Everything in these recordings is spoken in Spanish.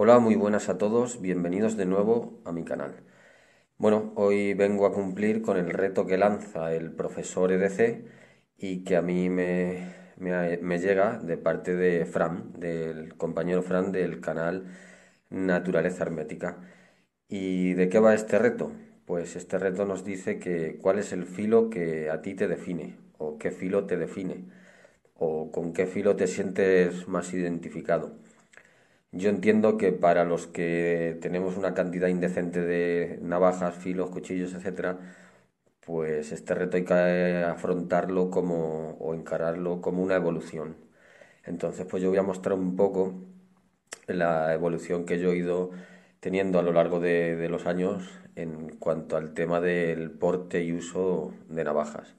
Hola, muy buenas a todos, bienvenidos de nuevo a mi canal. Bueno, hoy vengo a cumplir con el reto que lanza el profesor EDC y que a mí me, llega de parte de Fran, del compañero Fran del canal Naturaleza Hermética. ¿Y de qué va este reto? Pues este reto nos dice que cuál es el filo que a ti te define, o qué filo te define, o con qué filo te sientes más identificado. Yo entiendo que para los que tenemos una cantidad indecente de navajas, filos, cuchillos, etc. pues este reto hay que eh, afrontarlo como o encararlo como una evolución. Entonces, pues yo voy a mostrar un poco la evolución que yo he ido teniendo a lo largo de, de los años en cuanto al tema del porte y uso de navajas.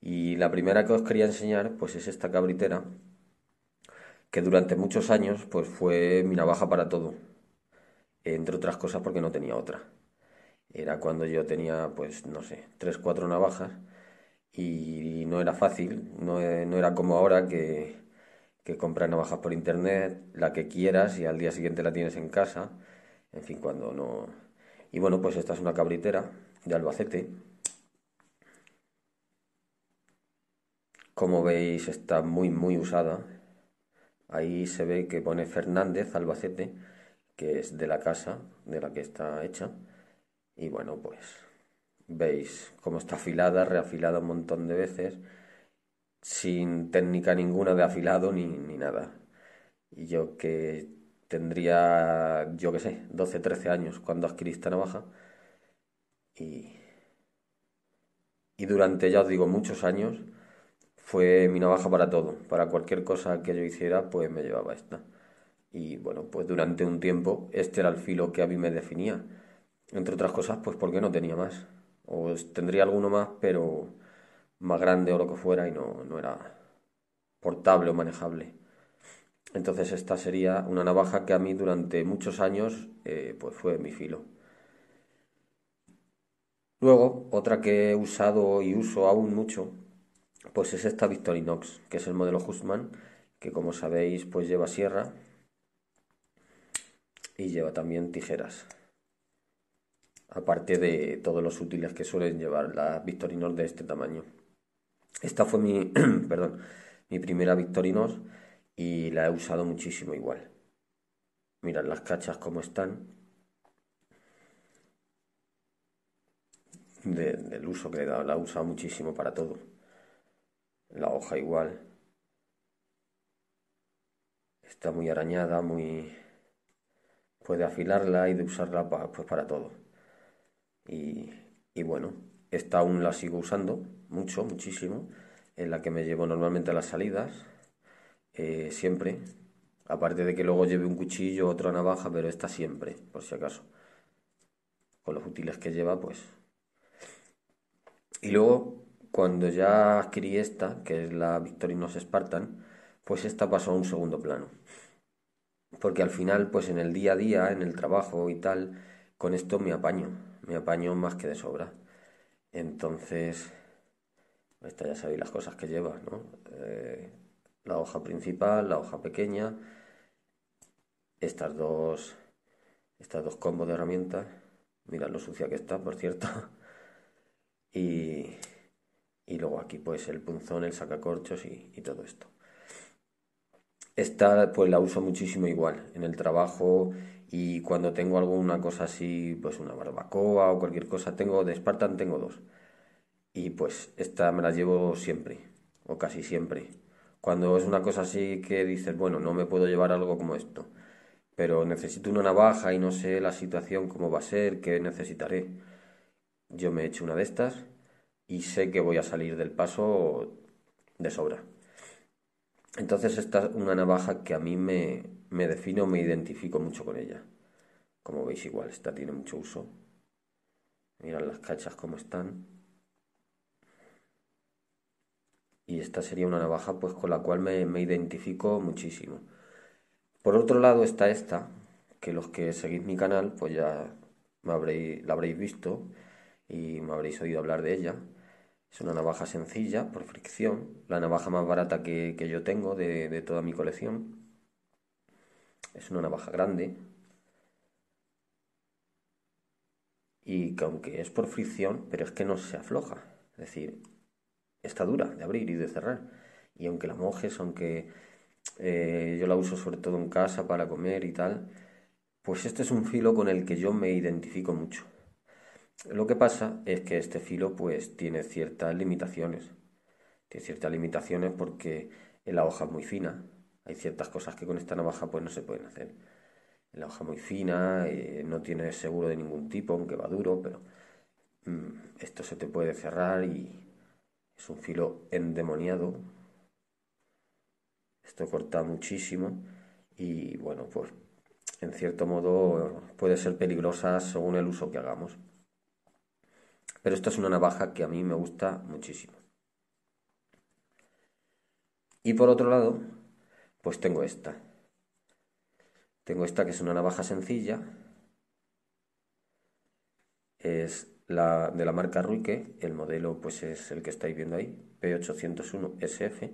Y la primera que os quería enseñar, pues es esta cabritera, que durante muchos años pues fue mi navaja para todo, entre otras cosas porque no tenía otra. Era cuando yo tenía, pues no sé, tres, cuatro navajas y no era fácil, no, no era como ahora que, que compras navajas por internet, la que quieras y al día siguiente la tienes en casa, en fin, cuando no... Y bueno, pues esta es una cabritera de Albacete. Como veis está muy, muy usada Ahí se ve que pone Fernández Albacete, que es de la casa de la que está hecha. Y bueno, pues veis cómo está afilada, reafilada un montón de veces, sin técnica ninguna de afilado ni, nada. Y yo que tendría, yo que sé, 12, 13 años cuando adquirí esta navaja. Y, y durante, ya os digo, muchos años fue mi navaja para todo. Para cualquier cosa que yo hiciera, pues me llevaba esta. Y bueno, pues durante un tiempo este era el filo que a mí me definía. Entre otras cosas, pues porque no tenía más. O tendría alguno más, pero más grande o lo que fuera y no, no era portable o manejable. Entonces esta sería una navaja que a mí durante muchos años eh, pues fue mi filo. Luego, otra que he usado y uso aún mucho pues es esta Victorinox, que es el modelo Hustman, que como sabéis pues lleva sierra y lleva también tijeras. Aparte de todos los útiles que suelen llevar las Victorinox de este tamaño. Esta fue mi, perdón, mi primera Victorinox y la he usado muchísimo igual. Mirad las cachas como están. del uso que le he dado, la he usado muchísimo para todo la hoja igual. Está muy arañada, muy... Puede afilarla y de usarla pues para todo. Y, bueno, esta aún la sigo usando mucho, muchísimo. en la que me llevo normalmente a las salidas. Eh, siempre. Aparte de que luego lleve un cuchillo, otra navaja, pero esta siempre, por si acaso. Con los útiles que lleva, pues. Y luego cuando ya adquirí esta, que es la Victorinos Spartan, pues esta pasó a un segundo plano. Porque al final, pues en el día a día, en el trabajo y tal, con esto me apaño, me apaño más que de sobra. Entonces, esta ya sabéis las cosas que lleva, ¿no? Eh, la hoja principal, la hoja pequeña, estas dos, estas dos combos de herramientas, mirad lo sucia que está, por cierto, y, y luego aquí pues el punzón, el sacacorchos y, todo esto. Esta pues la uso muchísimo igual en el trabajo y cuando tengo alguna cosa así, pues una barbacoa o cualquier cosa, tengo de Spartan tengo dos. Y pues esta me la llevo siempre o casi siempre. Cuando es una cosa así que dices, bueno, no me puedo llevar algo como esto, pero necesito una navaja y no sé la situación cómo va a ser, qué necesitaré. Yo me echo una de estas y sé que voy a salir del paso de sobra. Entonces esta es una navaja que a mí me, me defino, me identifico mucho con ella. Como veis igual, esta tiene mucho uso. Mirad las cachas como están. Y esta sería una navaja pues con la cual me, me identifico muchísimo. Por otro lado está esta, que los que seguís mi canal pues ya me habréis, la habréis visto y me habréis oído hablar de ella. Es una navaja sencilla, por fricción, la navaja más barata que, yo tengo de, toda mi colección. Es una navaja grande. Y que aunque es por fricción, pero es que no se afloja. Es decir, está dura de abrir y de cerrar. Y aunque la mojes, aunque eh, yo la uso sobre todo en casa para comer y tal, pues este es un filo con el que yo me identifico mucho. Lo que pasa es que este filo pues tiene ciertas limitaciones. Tiene ciertas limitaciones porque la hoja es muy fina. Hay ciertas cosas que con esta navaja pues no se pueden hacer. La hoja muy fina, eh, no tiene seguro de ningún tipo, aunque va duro, pero mm, esto se te puede cerrar y es un filo endemoniado. Esto corta muchísimo y bueno, pues en cierto modo puede ser peligrosa según el uso que hagamos. Pero esta es una navaja que a mí me gusta muchísimo. Y por otro lado, pues tengo esta. Tengo esta que es una navaja sencilla. Es la de la marca Ruike, el modelo pues es el que estáis viendo ahí, P801 SF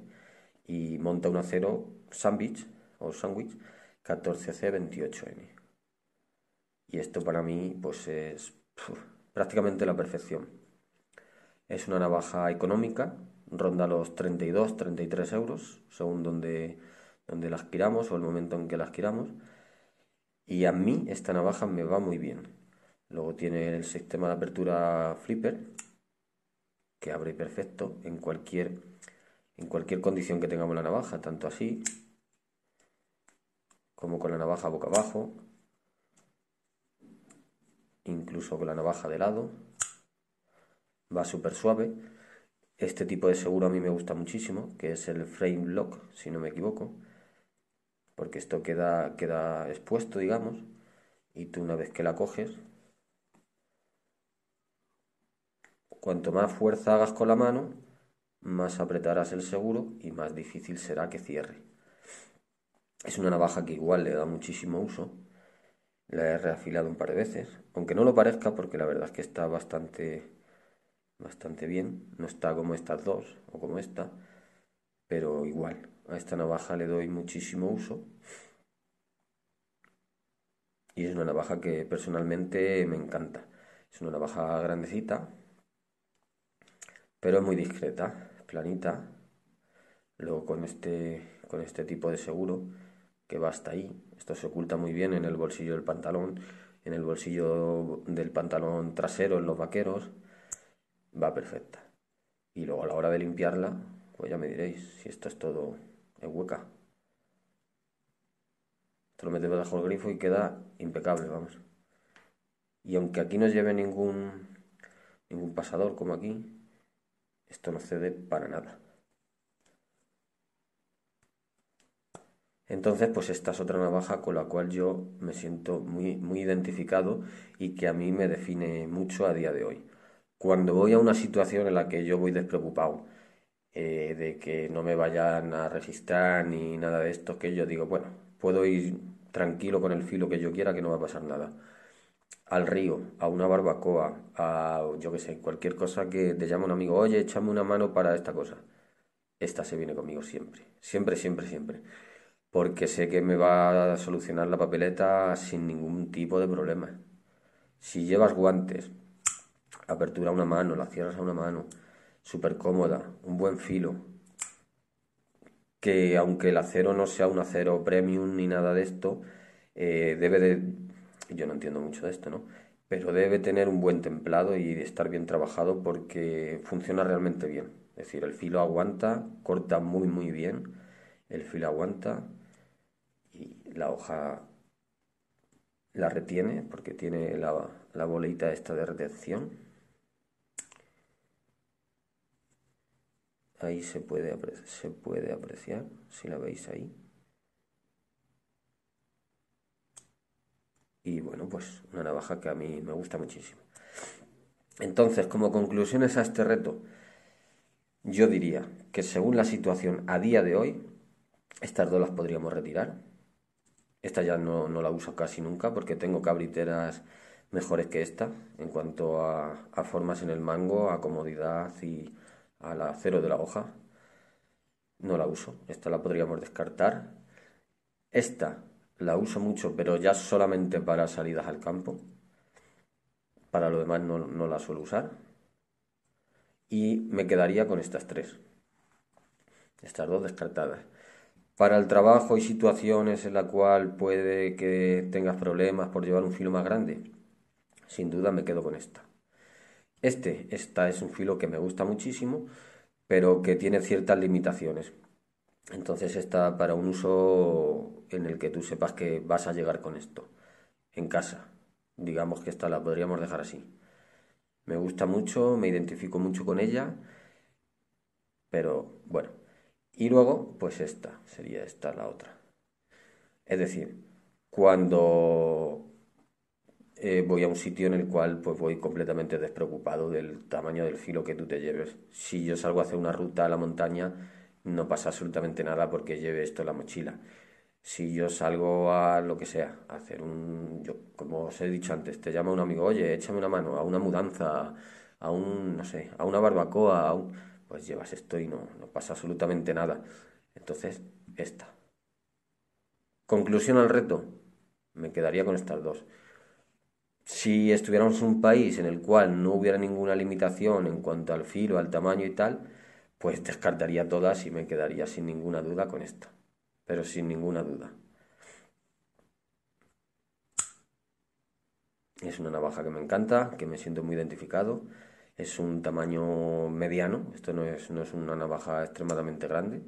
y monta un acero sandwich o sandwich 14C28N. Y esto para mí pues es prácticamente la perfección. Es una navaja económica, ronda los 32-33 euros, según donde, donde las adquiramos o el momento en que las adquiramos, Y a mí esta navaja me va muy bien. Luego tiene el sistema de apertura flipper, que abre perfecto en cualquier, en cualquier condición que tengamos la navaja, tanto así como con la navaja boca abajo, incluso con la navaja de lado. Va súper suave. Este tipo de seguro a mí me gusta muchísimo, que es el frame lock, si no me equivoco, porque esto queda, queda expuesto, digamos, y tú una vez que la coges, cuanto más fuerza hagas con la mano, más apretarás el seguro y más difícil será que cierre. Es una navaja que igual le da muchísimo uso la he reafilado un par de veces, aunque no lo parezca porque la verdad es que está bastante, bastante bien. No está como estas dos o como esta, pero igual. A esta navaja le doy muchísimo uso. Y es una navaja que personalmente me encanta. Es una navaja grandecita, pero es muy discreta, planita. Luego con este, con este tipo de seguro que va hasta ahí. Esto se oculta muy bien en el bolsillo del pantalón, en el bolsillo del pantalón trasero, en los vaqueros. Va perfecta. Y luego a la hora de limpiarla, pues ya me diréis si esto es todo hueca. esto lo metemos bajo el grifo y queda impecable, vamos. Y aunque aquí no lleve ningún, ningún pasador como aquí, esto no cede para nada. Entonces, pues esta es otra navaja con la cual yo me siento muy, muy identificado y que a mí me define mucho a día de hoy. Cuando voy a una situación en la que yo voy despreocupado, eh, de que no me vayan a registrar ni nada de esto, que yo digo, bueno, puedo ir tranquilo con el filo que yo quiera, que no va a pasar nada. Al río, a una barbacoa, a yo qué sé, cualquier cosa que te llame un amigo, oye, échame una mano para esta cosa. Esta se viene conmigo siempre, siempre, siempre, siempre porque sé que me va a solucionar la papeleta sin ningún tipo de problema. Si llevas guantes, apertura a una mano, la cierras a una mano, súper cómoda, un buen filo, que aunque el acero no sea un acero premium ni nada de esto, eh, debe de... Yo no entiendo mucho de esto, ¿no? Pero debe tener un buen templado y estar bien trabajado porque funciona realmente bien. Es decir, el filo aguanta, corta muy muy bien, el filo aguanta la hoja la retiene porque tiene la, la bolita esta de retención. Ahí se puede, se puede apreciar, si la veis ahí. Y bueno, pues una navaja que a mí me gusta muchísimo. Entonces, como conclusiones a este reto, yo diría que según la situación a día de hoy, estas dos las podríamos retirar, esta ya no, la uso casi nunca porque tengo cabriteras mejores que esta en cuanto a, formas en el mango, a comodidad y al acero de la hoja. No la uso, esta la podríamos descartar. Esta la uso mucho, pero ya solamente para salidas al campo. Para lo demás no la suelo usar. Y me quedaría con estas tres. Estas dos descartadas para el trabajo y situaciones en la cual puede que tengas problemas por llevar un filo más grande? Sin duda me quedo con esta. Este, esta es un filo que me gusta muchísimo, pero que tiene ciertas limitaciones. Entonces está para un uso en el que tú sepas que vas a llegar con esto. En casa. Digamos que esta la podríamos dejar así. Me gusta mucho, me identifico mucho con ella, pero bueno, y luego, pues esta, sería esta la otra. Es decir, cuando eh, voy a un sitio en el cual pues voy completamente despreocupado del tamaño del filo que tú te lleves. Si yo salgo a hacer una ruta a la montaña, no pasa absolutamente nada porque lleve esto en la mochila. Si yo salgo a lo que sea, a hacer un... Yo, como os he dicho antes, te llama un amigo, oye, échame una mano a una mudanza, a un, no sé, a una barbacoa, a un pues llevas esto y no, no pasa absolutamente nada. Entonces, esta. Conclusión al reto. Me quedaría con estas dos. Si estuviéramos en un país en el cual no hubiera ninguna limitación en cuanto al filo, al tamaño y tal, pues descartaría todas y me quedaría sin ninguna duda con esta. Pero sin ninguna duda. Es una navaja que me encanta, que me siento muy identificado es un tamaño mediano, esto no es, una navaja extremadamente grande,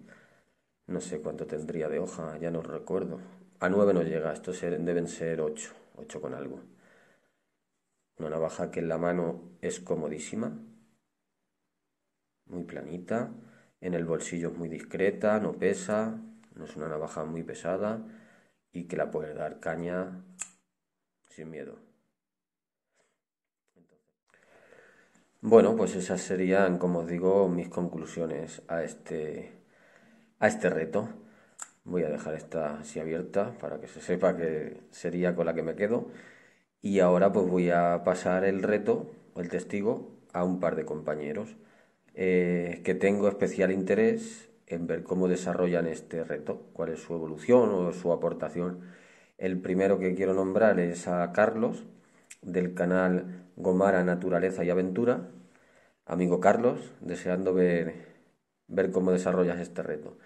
no sé cuánto tendría de hoja, ya no recuerdo. A 9 no llega, estos deben ser 8, 8 con algo. Una navaja que en la mano es comodísima, muy planita, en el bolsillo es muy discreta, no pesa, no es una navaja muy pesada y que la puedes dar caña sin miedo. Bueno, pues esas serían, como os digo, mis conclusiones a este, a este reto. Voy a dejar esta así abierta para que se sepa que sería con la que me quedo. Y ahora pues voy a pasar el reto, el testigo, a un par de compañeros eh, que tengo especial interés en ver cómo desarrollan este reto, cuál es su evolución o su aportación. El primero que quiero nombrar es a Carlos del canal Gomara Naturaleza y Aventura. Amigo Carlos, deseando ver, ver cómo desarrollas este reto.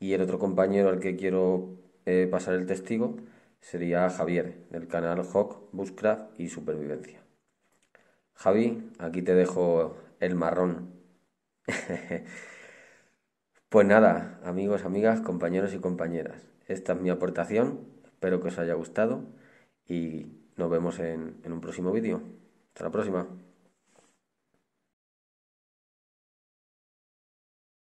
Y el otro compañero al que quiero eh, pasar el testigo sería Javier, del canal Hawk, Bushcraft y Supervivencia. Javi, aquí te dejo el marrón. pues nada, amigos, amigas, compañeros y compañeras, esta es mi aportación, espero que os haya gustado y nos vemos en un próximo vídeo. Hasta la próxima.